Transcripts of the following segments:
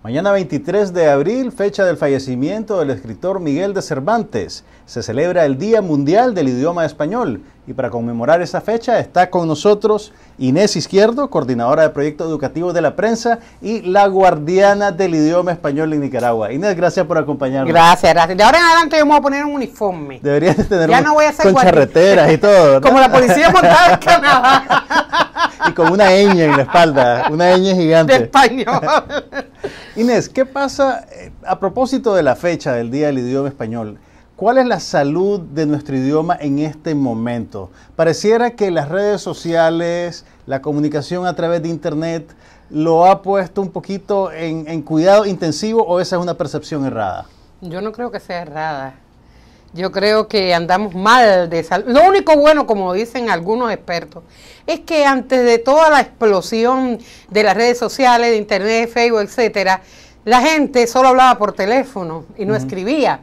Mañana 23 de abril, fecha del fallecimiento del escritor Miguel de Cervantes, se celebra el Día Mundial del Idioma Español y para conmemorar esa fecha está con nosotros Inés Izquierdo, coordinadora de Proyecto Educativo de la Prensa y la guardiana del idioma español en Nicaragua. Inés, gracias por acompañarnos. Gracias, gracias. De ahora en adelante yo me voy a poner un uniforme. Deberías tener no voy con charreteras y todo. Como la policía montada en Canadá. y con una ña en la espalda, una ña gigante. De español. Inés, ¿qué pasa eh, a propósito de la fecha del Día del Idioma Español? ¿Cuál es la salud de nuestro idioma en este momento? Pareciera que las redes sociales, la comunicación a través de Internet, lo ha puesto un poquito en, cuidado intensivo o esa es una percepción errada. Yo no creo que sea errada. Yo creo que andamos mal de salud. Lo único bueno, como dicen algunos expertos, es que antes de toda la explosión de las redes sociales, de internet, Facebook, etcétera, la gente solo hablaba por teléfono y no escribía.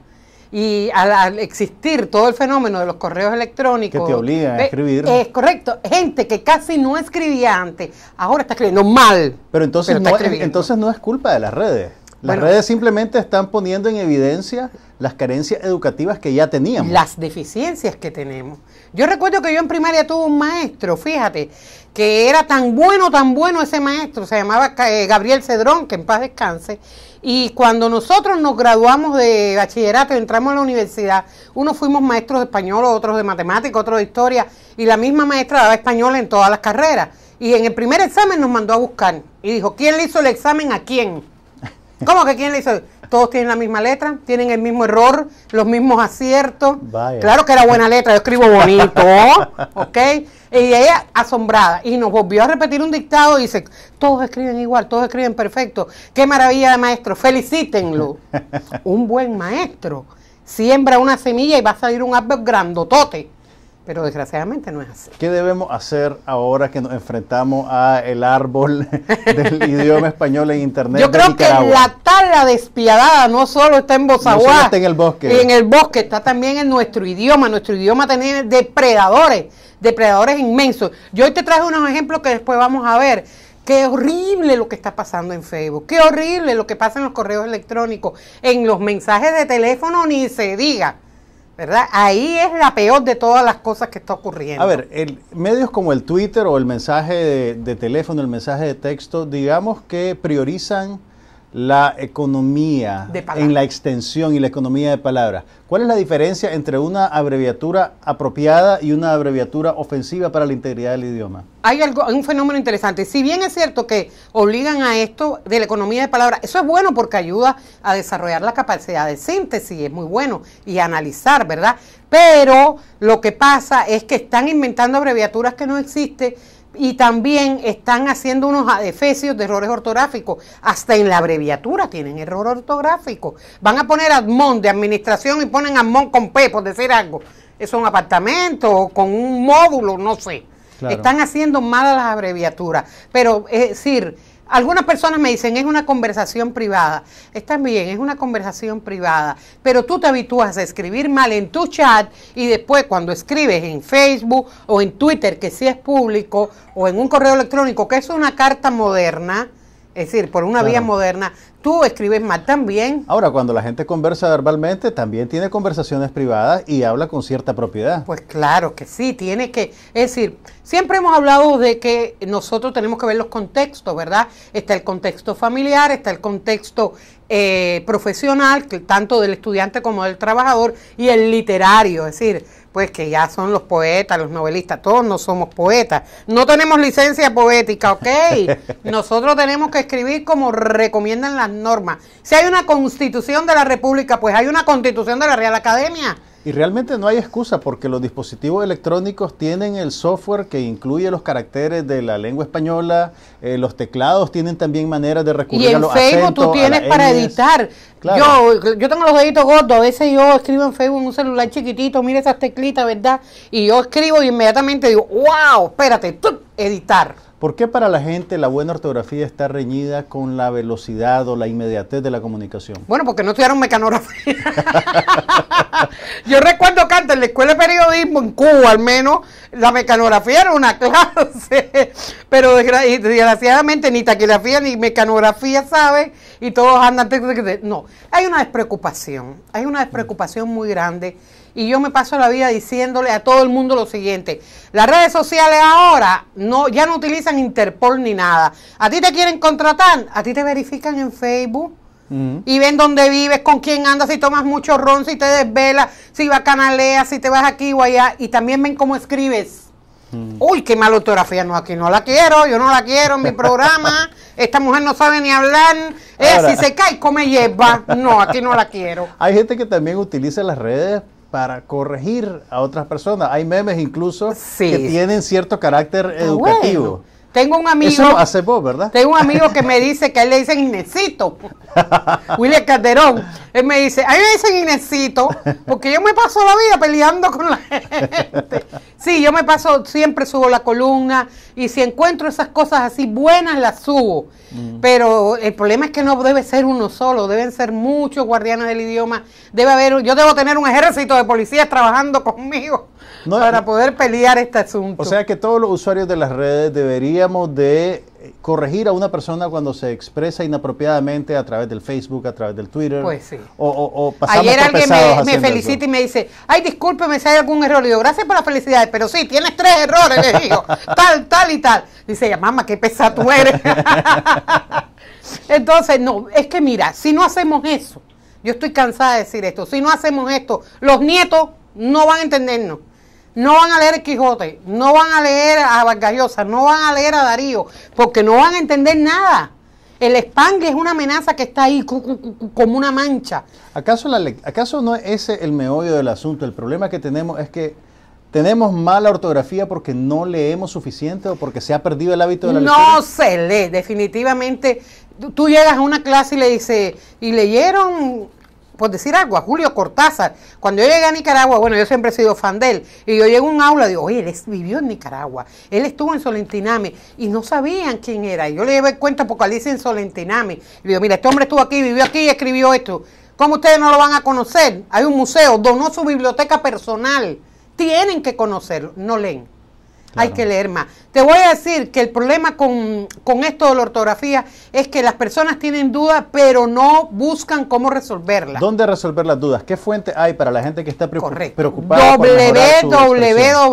Y al, existir todo el fenómeno de los correos electrónicos. Que te obliga a escribir. Es correcto. Gente que casi no escribía antes, ahora está escribiendo mal. Pero entonces, entonces no es culpa de las redes. Las redes simplemente están poniendo en evidencia las carencias educativas que ya teníamos. Las deficiencias que tenemos. Yo recuerdo que yo en primaria tuve un maestro, fíjate, que era tan bueno, tan bueno ese maestro, se llamaba eh, Gabriel Cedrón, que en paz descanse, y cuando nosotros nos graduamos de bachillerato, y entramos a la universidad, unos fuimos maestros de español, otros de matemática, otros de historia, y la misma maestra daba español en todas las carreras. Y en el primer examen nos mandó a buscar y dijo, ¿quién le hizo el examen a quién? ¿Cómo que quién le hizo? Todos tienen la misma letra, tienen el mismo error, los mismos aciertos. Claro que era buena letra, yo escribo bonito, ¿ok? Y ella asombrada y nos volvió a repetir un dictado y dice, todos escriben igual, todos escriben perfecto. Qué maravilla de maestro, felicítenlo. un buen maestro siembra una semilla y va a salir un árbol grandotote. Pero desgraciadamente no es así. ¿Qué debemos hacer ahora que nos enfrentamos a el árbol del idioma español en Internet? Yo creo que la tala despiadada no solo está en Bozaguá. está en el bosque. En el bosque está también en nuestro idioma. Nuestro idioma tiene depredadores, depredadores inmensos. Yo hoy te traje unos ejemplos que después vamos a ver. Qué horrible lo que está pasando en Facebook. Qué horrible lo que pasa en los correos electrónicos. En los mensajes de teléfono ni se diga. ¿verdad? Ahí es la peor de todas las cosas que está ocurriendo. A ver, el, medios como el Twitter o el mensaje de, de teléfono, el mensaje de texto, digamos que priorizan la economía en la extensión y la economía de palabras. ¿Cuál es la diferencia entre una abreviatura apropiada y una abreviatura ofensiva para la integridad del idioma? Hay, algo, hay un fenómeno interesante. Si bien es cierto que obligan a esto de la economía de palabras, eso es bueno porque ayuda a desarrollar la capacidad de síntesis, es muy bueno, y analizar, ¿verdad? Pero lo que pasa es que están inventando abreviaturas que no existen y también están haciendo unos adefesios de errores ortográficos. Hasta en la abreviatura tienen error ortográfico. Van a poner Admon de administración y ponen Admon con P, por decir algo. Es un apartamento o con un módulo, no sé. Están haciendo malas las abreviaturas. Pero es decir, algunas personas me dicen, es una conversación privada. Está bien, es una conversación privada, pero tú te habitúas a escribir mal en tu chat y después cuando escribes en Facebook o en Twitter, que sí es público, o en un correo electrónico, que es una carta moderna, es decir, por una vía moderna. Tú escribes mal también. Ahora, cuando la gente conversa verbalmente, también tiene conversaciones privadas y habla con cierta propiedad. Pues claro que sí, tiene que. Es decir, siempre hemos hablado de que nosotros tenemos que ver los contextos, ¿verdad? Está el contexto familiar, está el contexto eh, profesional, tanto del estudiante como del trabajador, y el literario. Es decir, pues que ya son los poetas, los novelistas, todos no somos poetas. No tenemos licencia poética, ¿ok? Nosotros tenemos que escribir como recomiendan las normas. Si hay una constitución de la República, pues hay una constitución de la Real Academia. Y realmente no hay excusa porque los dispositivos electrónicos tienen el software que incluye los caracteres de la lengua española, eh, los teclados tienen también maneras de recurrir y en Facebook tú tienes para editar. Yo, yo tengo los deditos gordos, a veces yo escribo en Facebook en un celular chiquitito, mira esas teclitas, ¿verdad? Y yo escribo y inmediatamente digo, wow, espérate, editar. ¿Por qué para la gente la buena ortografía está reñida con la velocidad o la inmediatez de la comunicación? Bueno, porque no estudiaron mecanografía. Yo recuerdo que antes en la escuela de periodismo, en Cuba al menos, la mecanografía era una clase, pero desgraciadamente ni taquigrafía ni mecanografía saben y todos andan... No, hay una despreocupación, hay una despreocupación muy grande y yo me paso la vida diciéndole a todo el mundo lo siguiente, las redes sociales ahora no ya no utilizan en Interpol ni nada. A ti te quieren contratar, a ti te verifican en Facebook. Mm. Y ven dónde vives, con quién andas, si tomas mucho ron, si te desvelas, si vas a Canalea, si te vas aquí o allá. Y también ven cómo escribes. Mm. Uy, qué mala ortografía, no, aquí no la quiero, yo no la quiero en mi programa. Esta mujer no sabe ni hablar. Eh, si se cae, come hierba. No, aquí no la quiero. Hay gente que también utiliza las redes para corregir a otras personas. Hay memes incluso que tienen cierto carácter ah, educativo. Tengo un amigo. Eso hace vos, ¿verdad? Tengo un amigo que me dice que a él le dicen Inesito. William Calderón. Él me dice, a mí me dicen Inesito porque yo me paso la vida peleando con la gente. Sí, yo me paso, siempre subo la columna y si encuentro esas cosas así buenas, las subo. Mm. Pero el problema es que no debe ser uno solo, deben ser muchos guardianes del idioma. Debe haber, yo debo tener un ejército de policías trabajando conmigo para poder pelear este asunto. O sea que todos los usuarios de las redes deberíamos de eh, corregir a una persona cuando se expresa inapropiadamente a través del Facebook, a través del Twitter. Pues sí. O, Ayer alguien me, felicita y me dice, ay, discúlpeme si hay algún error. Le gracias por la felicidad, pero sí, tienes tres errores, le digo, tal, tal y tal. Dice ella, mamá, qué pesa tú eres. Entonces, no, es que mira, si no hacemos eso, yo estoy cansada de decir esto, si no hacemos esto, los nietos no van a entendernos no van a leer Quijote, no van a leer a Llosa, no van a leer a Darío, porque no van a entender nada. El spangle es una amenaza que está ahí como una mancha. ¿Acaso, no es ese el meollo del asunto? El problema que tenemos es que tenemos mala ortografía porque no leemos suficiente o porque se ha perdido el hábito de la No se lee, definitivamente. Tú llegas a una clase y le dices, ¿y leyeron por decir algo, a Julio Cortázar. Cuando yo llegué a Nicaragua, bueno, yo siempre he sido fan de él, y yo llego a un aula, digo, oye, él vivió en Nicaragua, él estuvo en Solentiname, y no sabían quién era. Y yo le llevé cuenta Apocalipsis en Solentiname, y digo, mira, este hombre estuvo aquí, vivió aquí y escribió esto. ¿Cómo ustedes no lo van a conocer? Hay un museo, donó su biblioteca personal, tienen que conocerlo, no leen. Hay que leer más. Te voy a decir que el problema con, esto de la ortografía es que las personas tienen dudas, pero no buscan cómo resolverlas. ¿Dónde resolver las dudas? ¿Qué fuente hay para la gente que está preocupada? Correcto. preocupada? www.rae,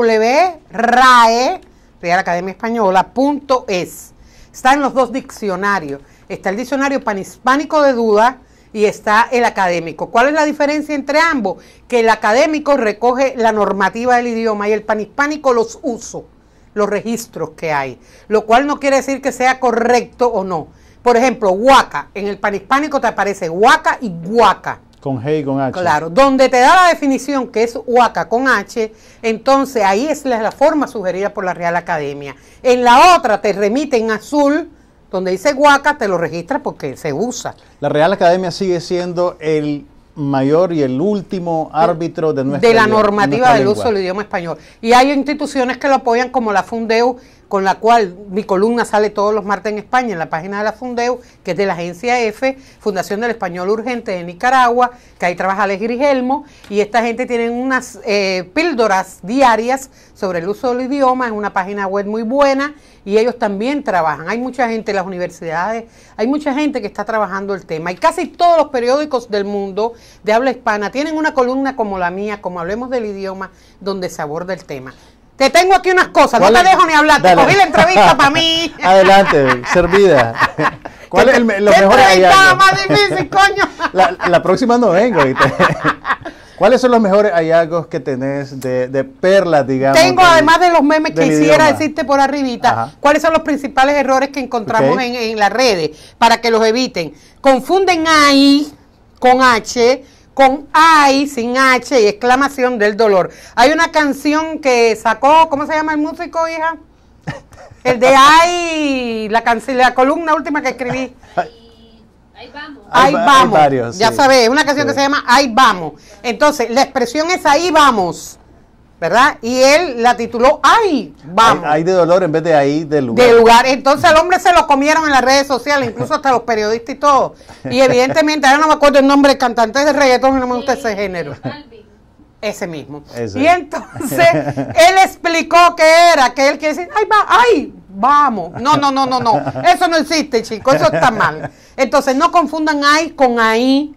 Real Academia Española.es. Está en los dos diccionarios. Está el diccionario panhispánico de dudas y está el académico. ¿Cuál es la diferencia entre ambos? Que el académico recoge la normativa del idioma y el panhispánico los usos, los registros que hay, lo cual no quiere decir que sea correcto o no. Por ejemplo, huaca, en el panhispánico te aparece huaca y huaca. Con G y con H. Claro, donde te da la definición que es huaca con H, entonces ahí es la, la forma sugerida por la Real Academia. En la otra te remite en azul donde dice guaca, te lo registra porque se usa. La Real Academia sigue siendo el mayor y el último árbitro de nuestra De la normativa del uso del idioma español. Y hay instituciones que lo apoyan como la Fundeu, con la cual mi columna sale todos los martes en España en la página de la Fundeu, que es de la agencia F, Fundación del Español Urgente de Nicaragua, que ahí trabaja Alex Grigelmo, y esta gente tiene unas eh, píldoras diarias sobre el uso del idioma, es una página web muy buena, y ellos también trabajan. Hay mucha gente en las universidades, hay mucha gente que está trabajando el tema, y casi todos los periódicos del mundo de habla hispana tienen una columna como la mía, como hablemos del idioma, donde se aborda el tema. Te tengo aquí unas cosas, no te dejo ni hablar, te cogí entrevista para mí. Adelante, servida. ¿Cuál es el, mejor más difícil, coño. La, próxima no vengo. ¿Cuáles son los mejores hallazgos que tenés de, de perlas, digamos? Tengo, además de los memes que hiciera, decirte por arribita, cuáles son los principales errores que encontramos en, en las redes para que los eviten. Confunden ahí con H con ay, sin h y exclamación del dolor. Hay una canción que sacó, ¿cómo se llama el músico, hija? El de ay, la, canción, la columna última que escribí. Ahí vamos. Ahí vamos. ya sí. sabes, una canción que se llama Ahí vamos. Entonces, la expresión es ahí vamos. ¿verdad? Y él la tituló ¡Ay! Vamos. ¡Ay de dolor en vez de ahí de lugar. De lugar. Entonces el hombre se lo comieron en las redes sociales, incluso hasta los periodistas y todo. Y evidentemente, ahora no me acuerdo el nombre del cantante de reggaetón, no me gusta ese género. Ese mismo. Y entonces él explicó que era, que él quiere decir, ay, va, ay, vamos. No, no, no, no, no. Eso no existe, chicos, eso está mal. Entonces no confundan ay con ahí,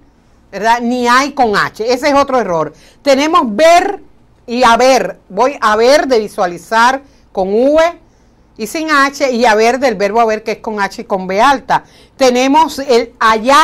¿verdad? Ni ay con H. Ese es otro error. Tenemos ver y a ver, voy a ver de visualizar con V y sin H y a ver del verbo haber que es con H y con B alta. Tenemos el allá,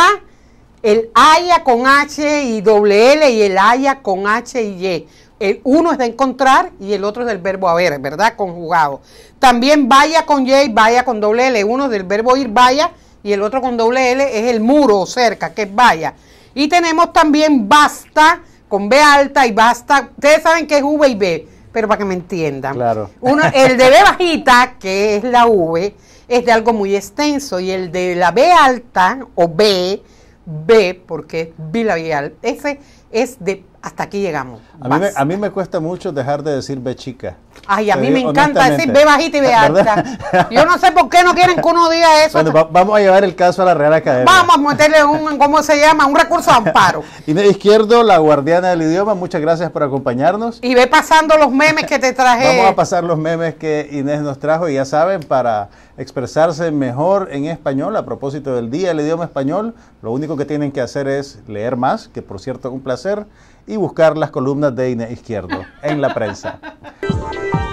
el haya con H y doble L y el haya con H y Y. El uno es de encontrar y el otro es del verbo haber, ¿verdad? Conjugado. También vaya con Y, vaya con doble L. Uno del verbo ir, vaya, y el otro con doble L es el muro o cerca, que es vaya. Y tenemos también basta con B alta y basta. Ustedes saben que es V y B, pero para que me entiendan. Claro. Uno, el de B bajita, que es la V, es de algo muy extenso y el de la B alta o B, B, porque es bilabial, ese es de hasta aquí llegamos. A mí, me, cuesta mucho dejar de decir ve chica. Ay, a mí me encanta decir ve bajita y ve alta. Yo no sé por qué no quieren que uno diga eso. Bueno, vamos a llevar el caso a la Real Academia. Vamos a meterle un, ¿cómo se llama? Un recurso de amparo. Inés Izquierdo, la guardiana del idioma, muchas gracias por acompañarnos. Y ve pasando los memes que te traje. Vamos a pasar los memes que Inés nos trajo y ya saben, para expresarse mejor en español, a propósito del Día del Idioma Español, lo único que tienen que hacer es leer más, que por cierto, un placer y buscar las columnas de Ine Izquierdo en la prensa.